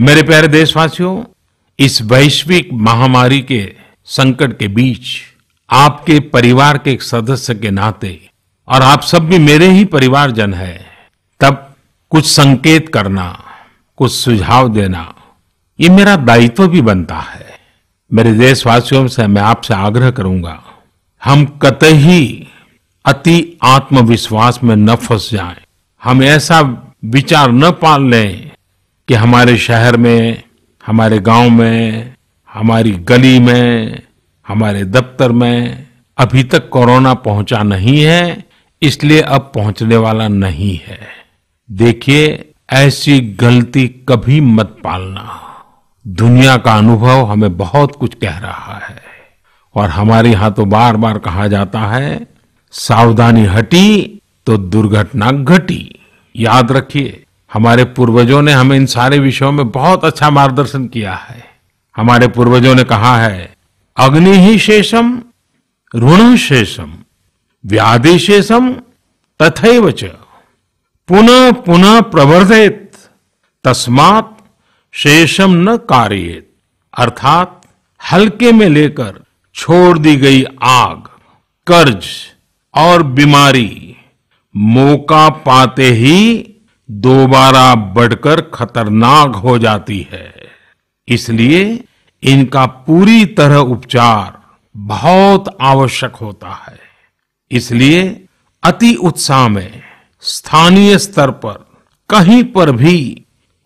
मेरे प्यारे देशवासियों इस वैश्विक महामारी के संकट के बीच आपके परिवार के एक सदस्य के नाते और आप सब भी मेरे ही परिवारजन हैं तब कुछ संकेत करना कुछ सुझाव देना ये मेरा दायित्व भी बनता है मेरे देशवासियों से मैं आपसे आग्रह करूंगा हम कतई अति आत्मविश्वास में न फंस जाएं हम ऐसा विचार न पाल लें कि हमारे शहर में हमारे गांव में हमारी गली में हमारे दफ्तर में अभी तक कोरोना पहुंचा नहीं है इसलिए अब पहुंचने वाला नहीं है देखिए ऐसी गलती कभी मत पालना दुनिया का अनुभव हमें बहुत कुछ कह रहा है और हमारे यहां तो बार बार कहा जाता है सावधानी हटी तो दुर्घटना घटी याद रखिए हमारे पूर्वजों ने हमें इन सारे विषयों में बहुत अच्छा मार्गदर्शन किया है हमारे पूर्वजों ने कहा है अग्नि ही शेषम ऋण शेषम व्याधि शेषम तथैव च पुनः पुनः प्रवर्धित तस्मात शेषम न कार्यत अर्थात हल्के में लेकर छोड़ दी गई आग कर्ज और बीमारी मौका पाते ही दोबारा बढ़कर खतरनाक हो जाती है इसलिए इनका पूरी तरह उपचार बहुत आवश्यक होता है इसलिए अति उत्साह में स्थानीय स्तर पर कहीं पर भी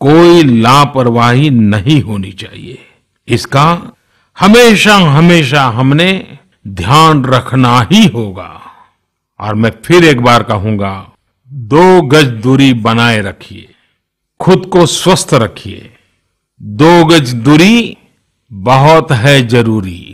कोई लापरवाही नहीं होनी चाहिए इसका हमेशा हमेशा हमने ध्यान रखना ही होगा और मैं फिर एक बार कहूंगा दो गज दूरी बनाए रखिए खुद को स्वस्थ रखिए दो गज दूरी बहुत है जरूरी